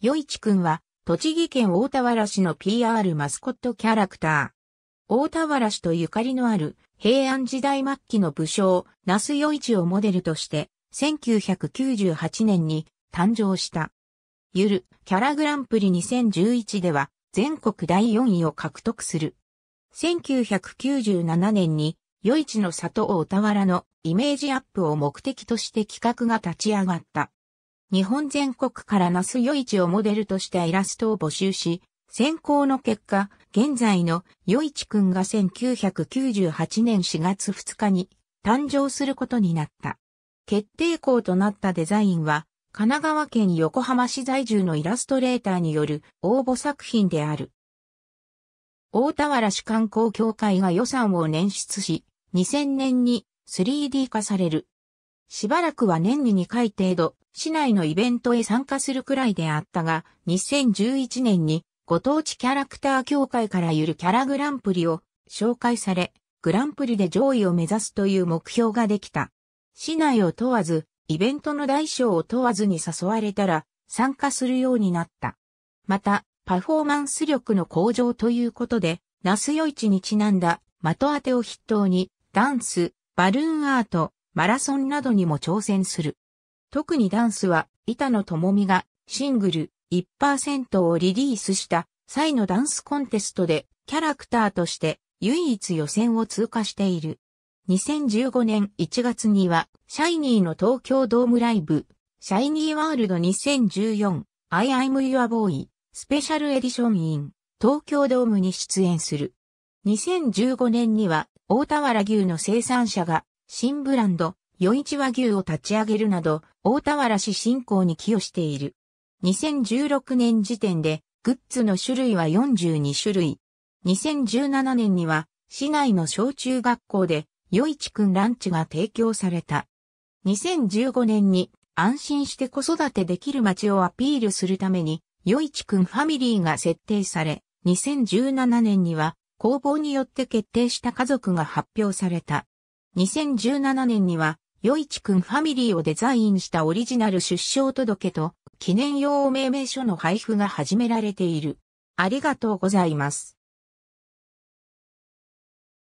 よいちくんは、栃木県大田原市の PR マスコットキャラクター。大田原市とゆかりのある平安時代末期の武将、那須いちをモデルとして、1998年に誕生した。ゆるキャラグランプリ2011では全国第4位を獲得する。1997年にいちの里大田原のイメージアップを目的として企画が立ち上がった。日本全国から那須与市をモデルとしたイラストを募集し、選考の結果、現在の与市くんが1998年4月2日に誕生することになった。決定校となったデザインは、神奈川県横浜市在住のイラストレーターによる応募作品である。大田原市観光協会が予算を捻出し、2000年に 3D 化される。しばらくは年に2回程度、市内のイベントへ参加するくらいであったが、2011年にご当地キャラクター協会からゆるキャラグランプリを紹介され、グランプリで上位を目指すという目標ができた。市内を問わず、イベントの大小を問わずに誘われたら参加するようになった。また、パフォーマンス力の向上ということで、ナスヨイチにちなんだ的当てを筆頭に、ダンス、バルーンアート、マラソンなどにも挑戦する。特にダンスは、板野智美がシングル1%をリリースした際のダンスコンテストでキャラクターとして唯一予選を通過している。2015年1月には、シャイニーの東京ドームライブ、シャイニーワールド2014、I am your boy、スペシャルエディションイン、東京ドームに出演する。2015年には、大田原牛の生産者が、新ブランド、余一和牛を立ち上げるなど、大田原市振興に寄与している。2016年時点で、グッズの種類は42種類。2017年には、市内の小中学校で、余一くんランチが提供された。2015年に、安心して子育てできる街をアピールするために、余一くんファミリーが設定され、2017年には、工房によって決定した家族が発表された。2017年には、い一くんファミリーをデザインしたオリジナル出生届と記念用命名書の配布が始められている。ありがとうございます。